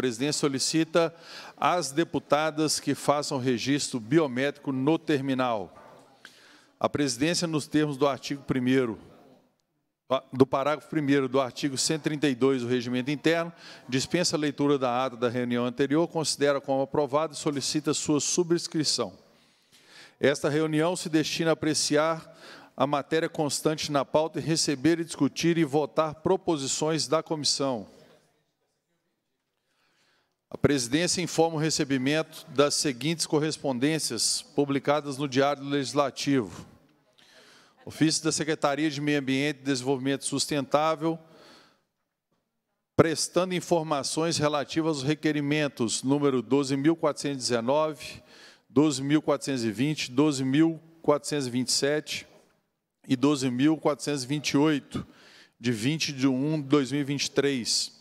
presidência solicita às deputadas que façam registro biométrico no terminal. A presidência, nos termos do artigo 1 do parágrafo 1 do artigo 132 do Regimento Interno, dispensa a leitura da ata da reunião anterior, considera como aprovada e solicita sua subscrição. Esta reunião se destina a apreciar a matéria constante na pauta e receber e discutir e votar proposições da comissão. A presidência informa o recebimento das seguintes correspondências publicadas no Diário Legislativo. Ofício da Secretaria de Meio Ambiente e Desenvolvimento Sustentável, prestando informações relativas aos requerimentos número 12.419, 12.420, 12.427 e 12.428, de 20 de 1 de 2023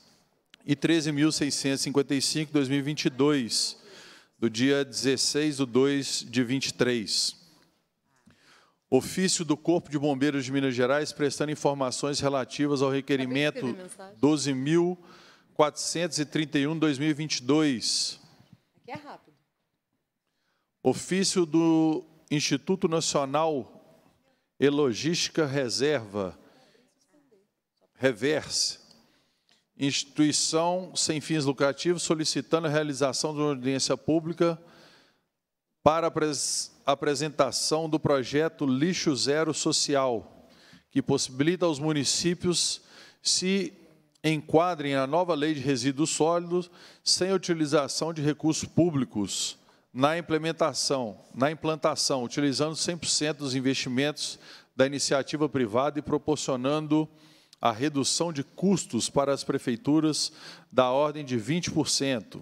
e 13.655 2022, do dia 16 de 2 de 23. Ofício do Corpo de Bombeiros de Minas Gerais prestando informações relativas ao requerimento 12.431 2022. Aqui é rápido. Ofício do Instituto Nacional e Logística Reserva, Reverse, instituição sem fins lucrativos solicitando a realização de uma audiência pública para a apresentação do projeto Lixo Zero Social, que possibilita aos municípios se enquadrem à nova lei de resíduos sólidos sem utilização de recursos públicos na implementação, na implantação, utilizando 100% dos investimentos da iniciativa privada e proporcionando a redução de custos para as prefeituras da ordem de 20%.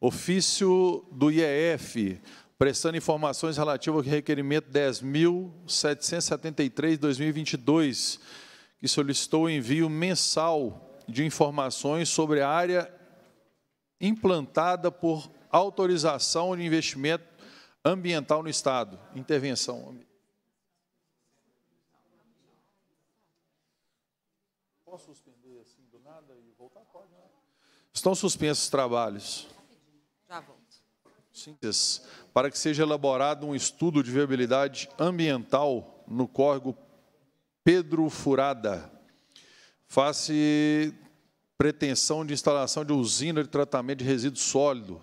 Ofício do IEF, prestando informações relativas ao requerimento 10.773-2022, que solicitou o envio mensal de informações sobre a área implantada por autorização de investimento ambiental no Estado. Intervenção. Posso suspender assim do nada e voltar? Pode, né? Estão suspensos os trabalhos. Já volto. Para que seja elaborado um estudo de viabilidade ambiental no córrego Pedro Furada. Face pretensão de instalação de usina de tratamento de resíduos sólido,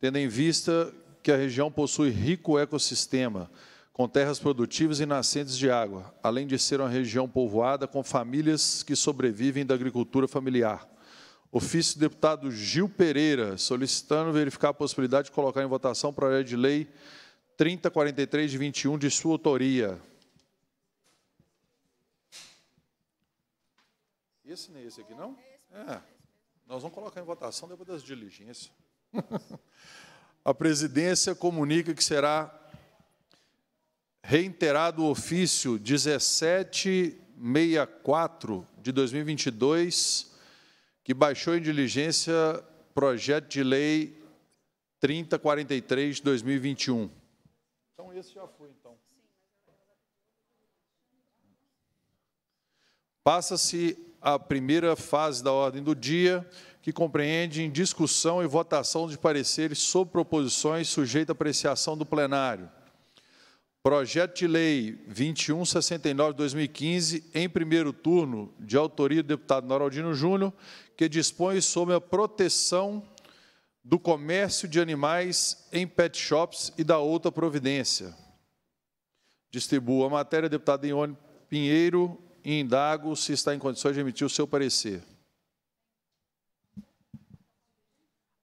tendo em vista que a região possui rico ecossistema com terras produtivas e nascentes de água, além de ser uma região povoada com famílias que sobrevivem da agricultura familiar. Ofício do deputado Gil Pereira, solicitando verificar a possibilidade de colocar em votação o projeto de lei 3043 de 21 de sua autoria. Esse nem esse aqui, não? É. é. Nós vamos colocar em votação depois das diligências. a presidência comunica que será reiterado o ofício 1764 de 2022, que baixou em diligência projeto de lei 3043 de 2021. Então esse já foi então. Passa-se a primeira fase da ordem do dia, que compreende em discussão e votação de pareceres sobre proposições sujeita à apreciação do plenário Projeto de Lei 2169 de 2015, em primeiro turno, de autoria do deputado Noraldino Júnior, que dispõe sobre a proteção do comércio de animais em pet shops e da outra providência. Distribuo a matéria, deputado Ione Pinheiro, e indago se está em condições de emitir o seu parecer.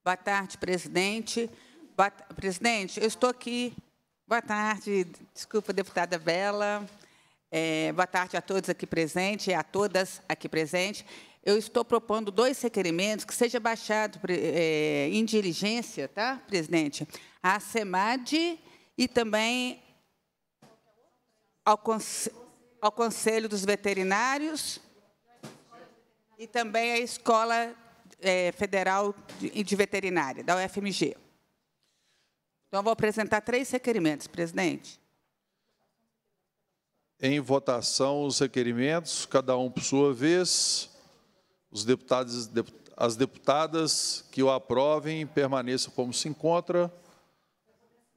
Boa tarde, presidente. Boa, presidente, eu estou aqui Boa tarde, desculpa, deputada Bela. É, boa tarde a todos aqui presentes e a todas aqui presentes. Eu estou propondo dois requerimentos que seja baixado é, em diligência, tá, presidente? A SEMAD e também ao, conselho, ao Conselho dos Veterinários e também à Escola é, Federal de, de Veterinária, da UFMG. Então, eu vou apresentar três requerimentos, presidente. Em votação, os requerimentos, cada um por sua vez. Os deputados as deputadas que o aprovem permaneçam como se encontra.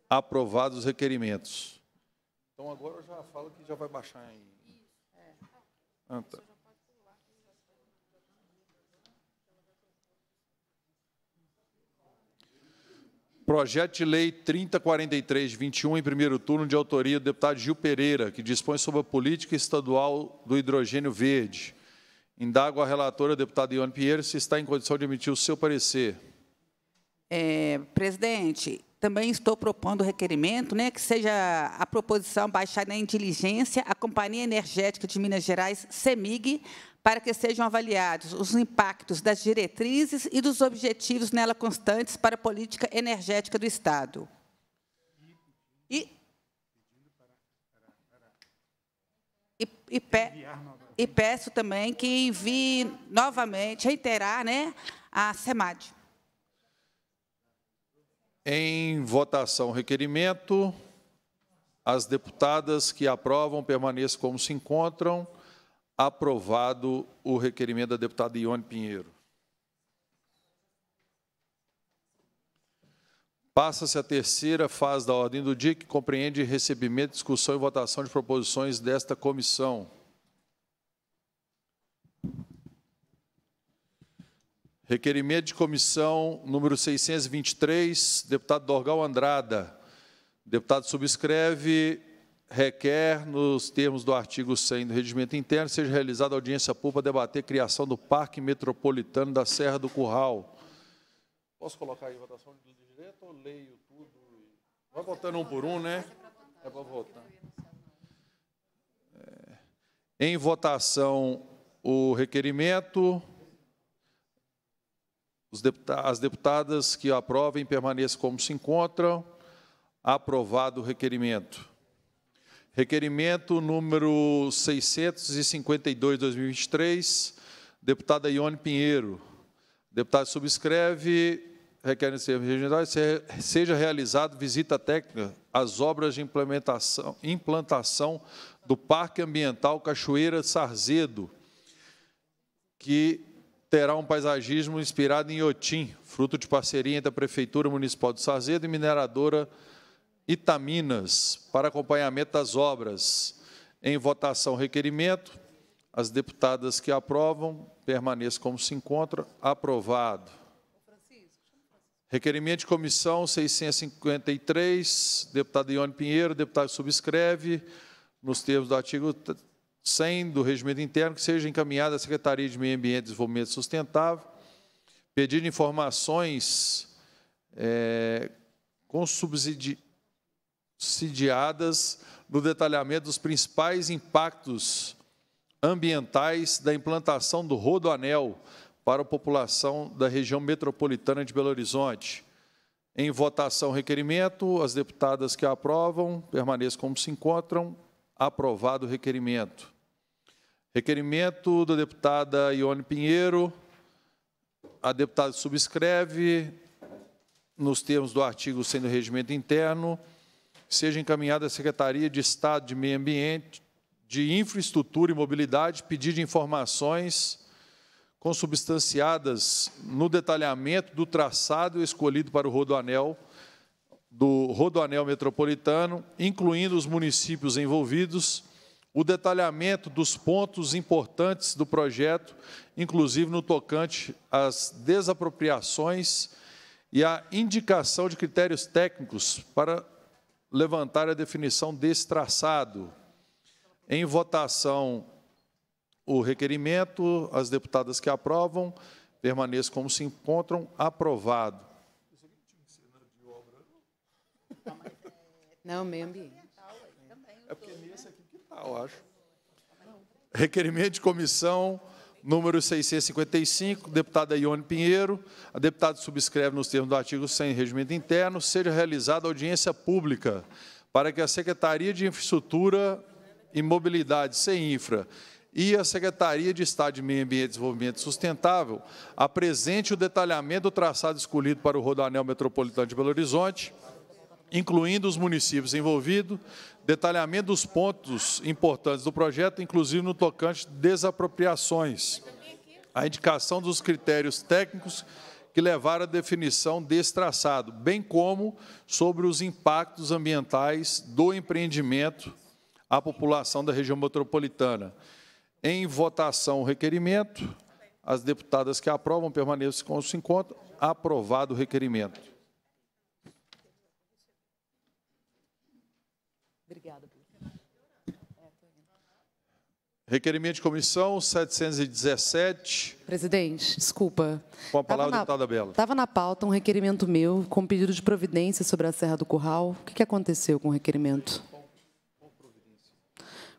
Aprovados os requerimentos. Então, agora eu já falo que já vai baixar em... Ah, tá. Projeto de Lei 3043-21, em primeiro turno, de autoria do deputado Gil Pereira, que dispõe sobre a política estadual do hidrogênio verde. Indago a relatora, a deputada Ione Pierre, se está em condição de emitir o seu parecer. É, presidente, também estou propondo o requerimento né, que seja a proposição baixada em diligência a Companhia Energética de Minas Gerais, CEMIG, para que sejam avaliados os impactos das diretrizes e dos objetivos nela constantes para a política energética do Estado. E, e, e, pe, e peço também que envie novamente, reiterar né, a SEMAD. Em votação, requerimento. As deputadas que aprovam permaneçam como se encontram aprovado o requerimento da deputada Ione Pinheiro. Passa-se a terceira fase da ordem do dia, que compreende recebimento, discussão e votação de proposições desta comissão. Requerimento de comissão número 623, deputado Dorgal Andrada. Deputado subscreve requer, nos termos do artigo 100 do Regimento Interno, seja realizada audiência pública para debater a criação do Parque Metropolitano da Serra do Curral. Posso colocar a votação de direito ou leio tudo? Vai votando um por um, né? É para votar. É, em votação, o requerimento. as deputadas que aprovem permaneçam como se encontram. Aprovado o requerimento. Requerimento número 652, 2023, deputada Ione Pinheiro. Deputado subscreve, requerem seja realizada visita técnica às obras de implementação, implantação do Parque Ambiental Cachoeira Sarzedo, que terá um paisagismo inspirado em Iotim, fruto de parceria entre a Prefeitura Municipal de Sarzedo e mineradora Itaminas, para acompanhamento das obras. Em votação, requerimento. As deputadas que aprovam, permaneçam como se encontra. Aprovado. Requerimento de comissão 653, deputado Ione Pinheiro, deputado subscreve, nos termos do artigo 100 do Regimento Interno, que seja encaminhada à Secretaria de Meio Ambiente e Desenvolvimento Sustentável, pedindo informações é, com subsidi subsidiadas no detalhamento dos principais impactos ambientais da implantação do rodoanel para a população da região metropolitana de Belo Horizonte. Em votação, requerimento. As deputadas que aprovam permaneçam como se encontram. Aprovado o requerimento. Requerimento da deputada Ione Pinheiro. A deputada subscreve, nos termos do artigo 100 do regimento interno, seja encaminhada à Secretaria de Estado de Meio Ambiente, de Infraestrutura e Mobilidade, pedido de informações consubstanciadas no detalhamento do traçado escolhido para o Rodoanel, do Rodoanel Metropolitano, incluindo os municípios envolvidos, o detalhamento dos pontos importantes do projeto, inclusive no tocante às desapropriações e a indicação de critérios técnicos para levantar a definição desse traçado Em votação, o requerimento, as deputadas que aprovam, permaneçam como se encontram, aprovado. Não, meio É porque nesse aqui que está, eu acho. Requerimento de comissão número 655, deputada Ione Pinheiro, a deputada subscreve nos termos do artigo 100 Regimento Interno, seja realizada audiência pública para que a Secretaria de Infraestrutura e Mobilidade, CEINFRA, e a Secretaria de Estado de Meio Ambiente e Desenvolvimento Sustentável apresente o detalhamento do traçado escolhido para o Rodoanel Metropolitano de Belo Horizonte, incluindo os municípios envolvidos, detalhamento dos pontos importantes do projeto, inclusive no tocante desapropriações, a indicação dos critérios técnicos que levaram à definição desse traçado, bem como sobre os impactos ambientais do empreendimento à população da região metropolitana. Em votação o requerimento, as deputadas que aprovam permaneçam com os encontros, aprovado o requerimento. Obrigada, é, Requerimento de comissão 717. Presidente, desculpa. Com a palavra, tava deputada Bela. Estava na pauta um requerimento meu com pedido de providência sobre a Serra do Curral. O que, que aconteceu com o requerimento?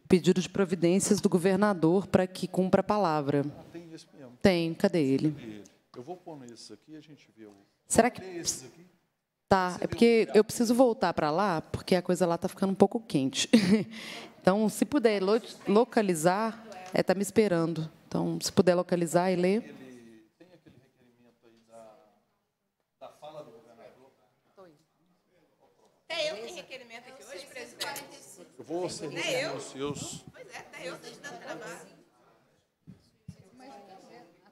Pedido de providências do governador para que cumpra a palavra. Ah, tem esse mesmo. Tem, cadê ele? Eu vou pôr nesse aqui a gente vê o. Será que. Tem esses aqui? Tá, é porque eu preciso voltar para lá, porque a coisa lá está ficando um pouco quente. Então, se puder lo localizar, está é, tá me esperando. Então, se puder localizar e ler. tem aquele requerimento aí da, fala do governador? Até eu tenho requerimento aqui hoje, vou ser Pois é, até eu estou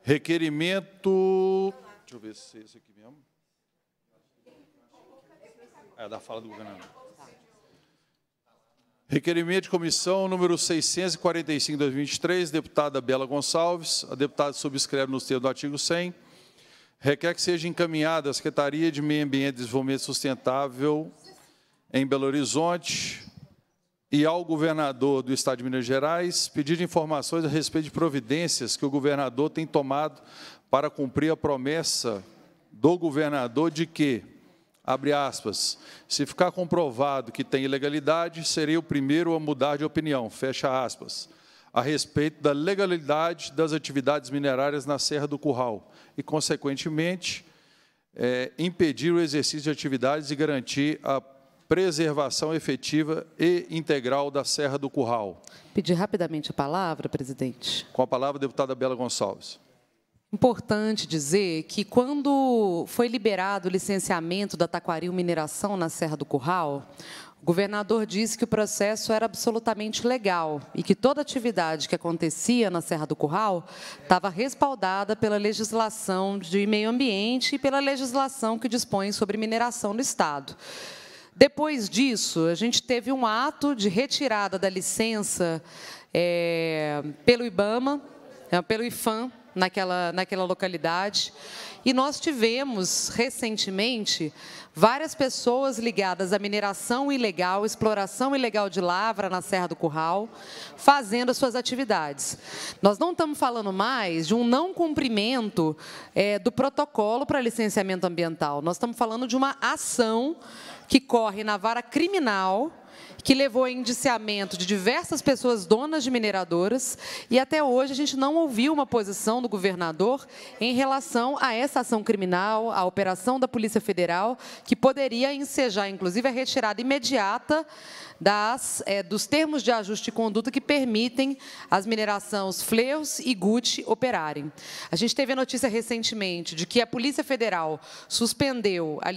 Requerimento. Deixa eu ver se esse aqui. É da fala do governador. Tá. Requerimento de comissão número 645 2023, deputada Bela Gonçalves. A deputada subscreve nos termos do artigo 100. Requer que seja encaminhada à Secretaria de Meio Ambiente e Desenvolvimento Sustentável em Belo Horizonte e ao governador do Estado de Minas Gerais pedir informações a respeito de providências que o governador tem tomado para cumprir a promessa do governador de que abre aspas, se ficar comprovado que tem ilegalidade, serei o primeiro a mudar de opinião, fecha aspas, a respeito da legalidade das atividades minerárias na Serra do Curral e, consequentemente, é, impedir o exercício de atividades e garantir a preservação efetiva e integral da Serra do Curral. Pedir rapidamente a palavra, presidente. Com a palavra, deputada Bela Gonçalves. Importante dizer que, quando foi liberado o licenciamento da Taquaril Mineração na Serra do Curral, o governador disse que o processo era absolutamente legal e que toda atividade que acontecia na Serra do Curral estava respaldada pela legislação de meio ambiente e pela legislação que dispõe sobre mineração no Estado. Depois disso, a gente teve um ato de retirada da licença é, pelo IBAMA, é, eh, pelo IFAM, naquela, naquela localidade. E nós tivemos, recentemente, várias pessoas ligadas à mineração ilegal, exploração ilegal de lavra na Serra do Curral, fazendo suas atividades. Nós não estamos falando mais de um não cumprimento é, do protocolo para licenciamento ambiental, nós estamos falando de uma ação que corre na vara criminal que levou a indiciamento de diversas pessoas donas de mineradoras e até hoje a gente não ouviu uma posição do governador em relação a essa ação criminal, a operação da Polícia Federal, que poderia ensejar, inclusive, a retirada imediata das, é, dos termos de ajuste de conduta que permitem as minerações Fleus e Gucci operarem. A gente teve a notícia recentemente de que a Polícia Federal suspendeu a,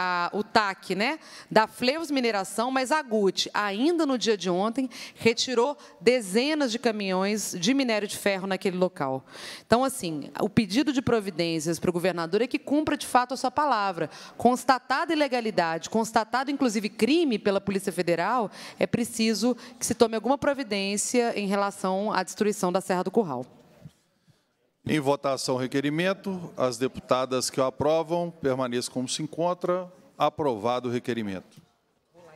a, o TAC né, da Fleus Mineração, mas a Gucci, ainda no dia de ontem, retirou dezenas de caminhões de minério de ferro naquele local. Então, assim, o pedido de providências para o governador é que cumpra de fato a sua palavra. Constatada ilegalidade, constatado inclusive crime pela Polícia Federal, é preciso que se tome alguma providência em relação à destruição da Serra do Curral. Em votação, requerimento. As deputadas que o aprovam permaneçam como se encontra. Aprovado o requerimento.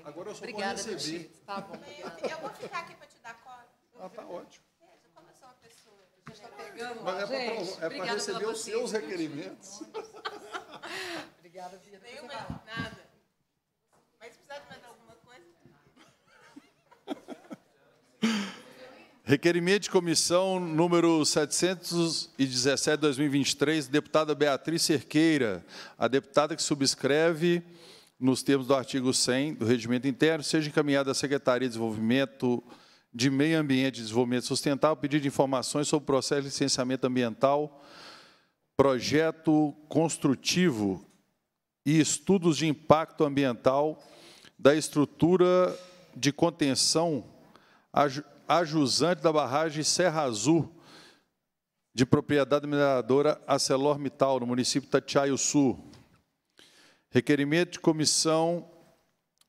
Agora eu só Obrigada, vou receber. Tá bom. Eu vou ficar aqui para te dar cor. Ah, tá ótimo. como eu sou uma pessoa. Já tá pegando, Mas é para é receber os seus requerimentos. Obrigada, Bia. Nenhuma, nada. Requerimento de comissão número 717/2023, deputada Beatriz Cerqueira, a deputada que subscreve nos termos do artigo 100 do Regimento Interno, seja encaminhada à Secretaria de Desenvolvimento de Meio Ambiente e Desenvolvimento Sustentável, pedido de informações sobre o processo de licenciamento ambiental, projeto construtivo e estudos de impacto ambiental da estrutura de contenção a jusante da barragem Serra Azul, de propriedade mineradora ArcelorMittal, no município de Itatiaio Sul. Requerimento de comissão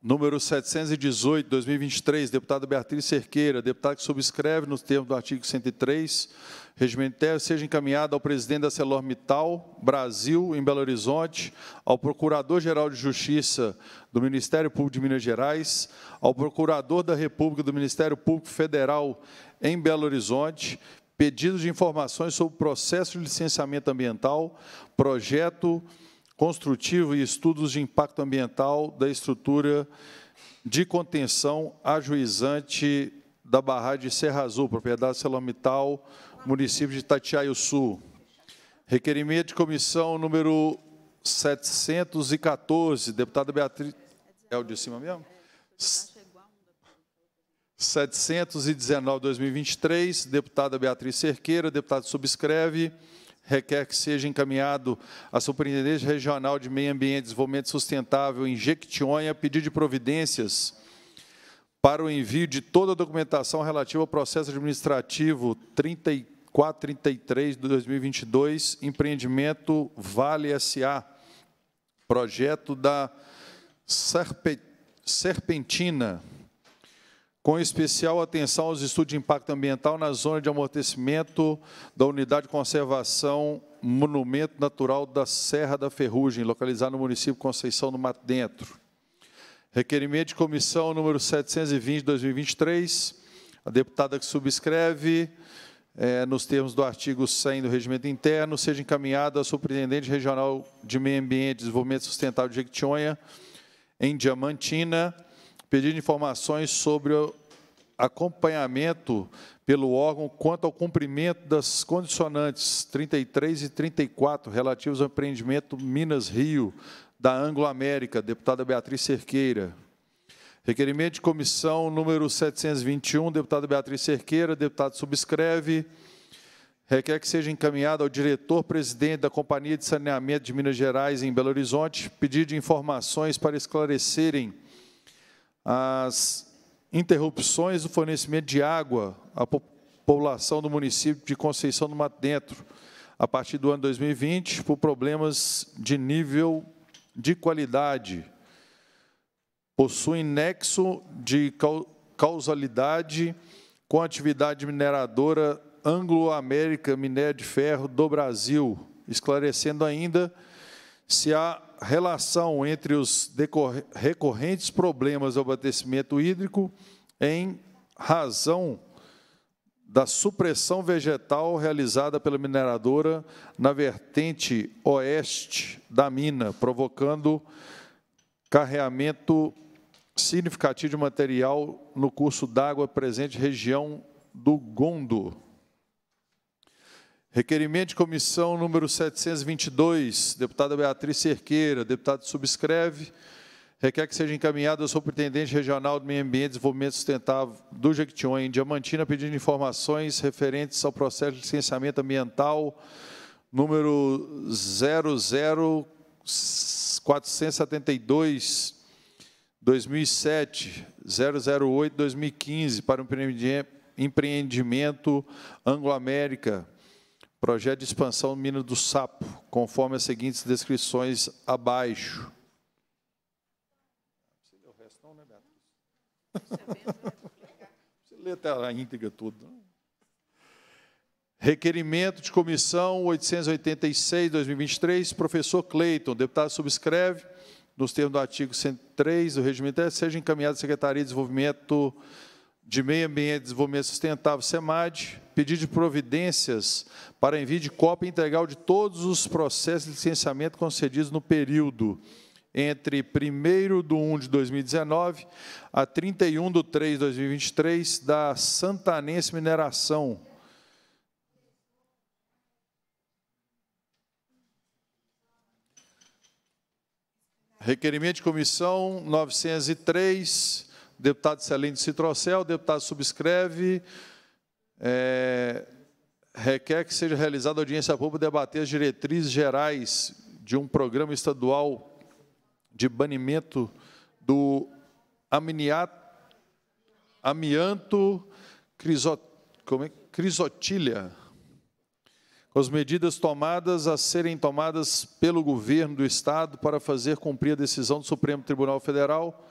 número 718, 2023, deputada Beatriz Cerqueira, deputado que subscreve nos termos do artigo 103, regimental, seja encaminhada ao presidente da ArcelorMittal Brasil, em Belo Horizonte, ao Procurador-Geral de Justiça do Ministério Público de Minas Gerais, ao Procurador da República do Ministério Público Federal em Belo Horizonte, pedido de informações sobre o processo de licenciamento ambiental, projeto construtivo e estudos de impacto ambiental da estrutura de contenção ajuizante da barragem de Serra Azul, propriedade Celomital, município de Sul, Requerimento de comissão número 714, deputada Beatriz... É o de cima mesmo? 719, 2023, deputada Beatriz Cerqueira, deputado subscreve requer que seja encaminhado à Superintendência Regional de Meio Ambiente e Desenvolvimento Sustentável em Jequitinhonha pedido de providências para o envio de toda a documentação relativa ao processo administrativo 3433 de 2022, empreendimento Vale SA, projeto da Serpentina, com especial atenção aos estudos de impacto ambiental na zona de amortecimento da unidade de conservação Monumento Natural da Serra da Ferrugem, localizado no município de Conceição do Mato Dentro. Requerimento de comissão número 720 de 2023. A deputada que subscreve, é, nos termos do artigo 100 do Regimento Interno, seja encaminhada à Superintendente Regional de Meio Ambiente e Desenvolvimento Sustentável de Jequitinhonha, em Diamantina, pedindo informações sobre o acompanhamento pelo órgão quanto ao cumprimento das condicionantes 33 e 34 relativos ao empreendimento Minas Rio da Anglo América, deputada Beatriz Cerqueira. Requerimento de comissão número 721, deputada Beatriz Cerqueira, deputado subscreve. Requer que seja encaminhado ao diretor-presidente da Companhia de Saneamento de Minas Gerais, em Belo Horizonte, pedido de informações para esclarecerem as interrupções do fornecimento de água à população do município de Conceição do Mato Dentro, a partir do ano 2020, por problemas de nível de qualidade. Possuem nexo de causalidade com a atividade mineradora Anglo-América Minério de Ferro do Brasil, esclarecendo ainda se há relação entre os recorrentes problemas ao abastecimento hídrico em razão da supressão vegetal realizada pela mineradora na vertente oeste da mina, provocando carreamento significativo de material no curso d'água presente região do Gondo. Requerimento de comissão número 722, deputada Beatriz Cerqueira, deputado subscreve, requer que seja encaminhado ao superintendente regional do Meio Ambiente e Desenvolvimento Sustentável do Jequitinhonha, em Diamantina, pedindo informações referentes ao processo de licenciamento ambiental número 00472 2007 008 2015 para o empreendimento Anglo-América Projeto de expansão mina do Sapo, conforme as seguintes descrições abaixo. Não precisa ler o resto, não, né, Beatriz? Você lê até a íntegra tudo. Requerimento de comissão 886-2023, professor Cleiton, deputado subscreve, nos termos do artigo 103 do regimento, seja encaminhado à Secretaria de Desenvolvimento de Meio Ambiente e Desenvolvimento Sustentável, SEMAD, pedido de providências para envio de cópia integral de todos os processos de licenciamento concedidos no período entre 1 de 1 de 2019 a 31 de 3 de 2023 da Santanense Mineração. Requerimento de comissão 903, Deputado Celinde Citrocel, deputado subscreve, é, requer que seja realizada audiência pública debater as diretrizes gerais de um programa estadual de banimento do amniato, amianto crisot, é? crisotilha, com as medidas tomadas a serem tomadas pelo governo do Estado para fazer cumprir a decisão do Supremo Tribunal Federal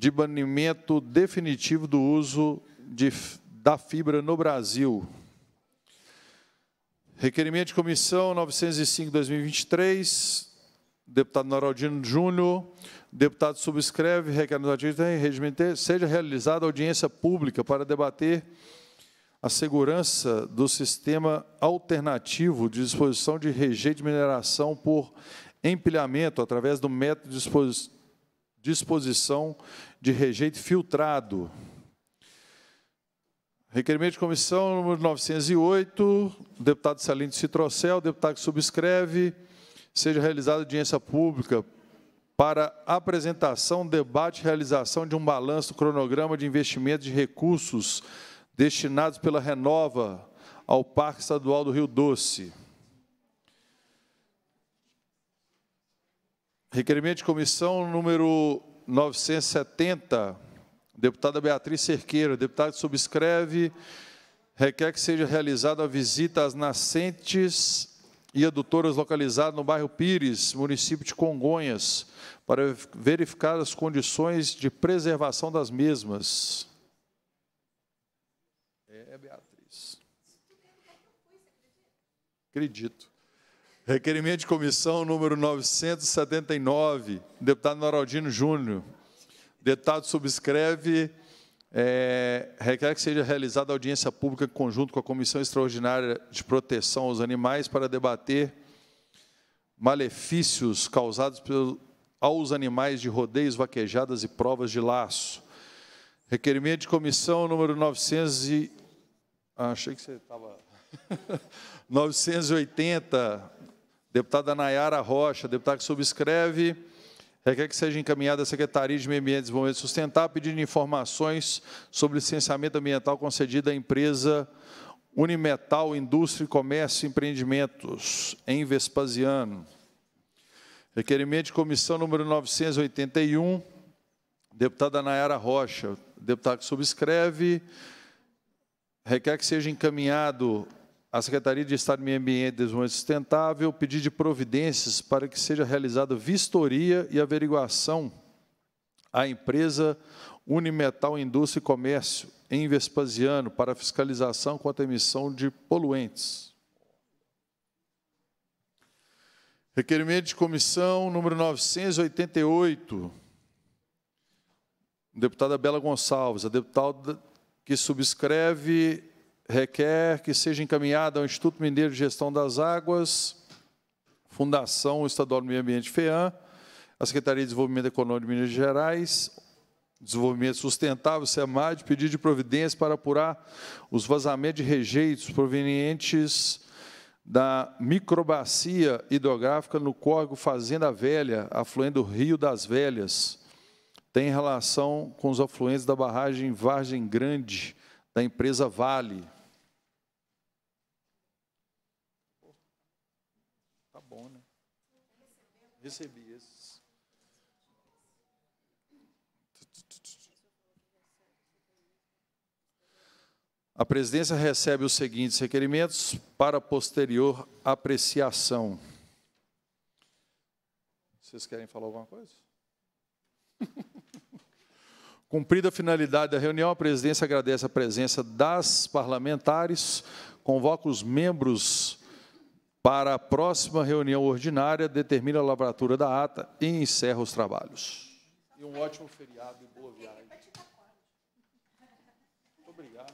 de banimento definitivo do uso de, da fibra no Brasil. Requerimento de comissão 905-2023, deputado Noraldino Júnior, deputado subscreve, requerimento regimento, seja realizada audiência pública para debater a segurança do sistema alternativo de disposição de rejeito de mineração por empilhamento através do método de disposição disposição de rejeito filtrado. Requerimento de comissão número 908, deputado Salente Citrocel, deputado que subscreve, seja realizada audiência pública para apresentação, debate e realização de um balanço do cronograma de investimento de recursos destinados pela Renova ao Parque Estadual do Rio Doce. Requerimento de comissão número 970, deputada Beatriz Cerqueira. Deputado subscreve, requer que seja realizada a visita às nascentes e adutoras localizadas no bairro Pires, município de Congonhas, para verificar as condições de preservação das mesmas. É, Beatriz. Acredito. Requerimento de comissão número 979, deputado Noraldino Júnior. Deputado subscreve, é, requer que seja realizada audiência pública em conjunto com a Comissão Extraordinária de Proteção aos Animais para debater malefícios causados pelo, aos animais de rodeios, vaquejadas e provas de laço. Requerimento de comissão número 900 e... Ah, achei que você estava... 980, Deputada Nayara Rocha, deputada que subscreve, requer que seja encaminhada à Secretaria de Meio Ambiente e Desenvolvimento Sustentável pedindo informações sobre licenciamento ambiental concedido à empresa Unimetal Indústria, Comércio e Empreendimentos, em Vespasiano. Requerimento de comissão número 981, deputada Nayara Rocha, deputado que subscreve, requer que seja encaminhado à Secretaria de Estado do Meio Ambiente e Desenvolvimento Sustentável pedir de providências para que seja realizada vistoria e averiguação à empresa Unimetal Indústria e Comércio, em Vespasiano, para fiscalização quanto à emissão de poluentes. Requerimento de comissão número 988. Deputada Bela Gonçalves, a deputada que subscreve requer que seja encaminhada ao Instituto Mineiro de Gestão das Águas, Fundação Estadual do Meio Ambiente FEAM, a Secretaria de Desenvolvimento Econômico de Minas Gerais, Desenvolvimento Sustentável, SEMAD, pedido de providência para apurar os vazamentos de rejeitos provenientes da microbacia hidrográfica no córrego Fazenda Velha, afluente do Rio das Velhas. Tem relação com os afluentes da barragem Vargem Grande, da empresa Vale. recebi esses. A presidência recebe os seguintes requerimentos para posterior apreciação. Vocês querem falar alguma coisa? Cumprida a finalidade da reunião, a presidência agradece a presença das parlamentares, convoca os membros para a próxima reunião ordinária, determina a lavratura da ata e encerra os trabalhos. E um ótimo feriado e boa viagem. Muito obrigado.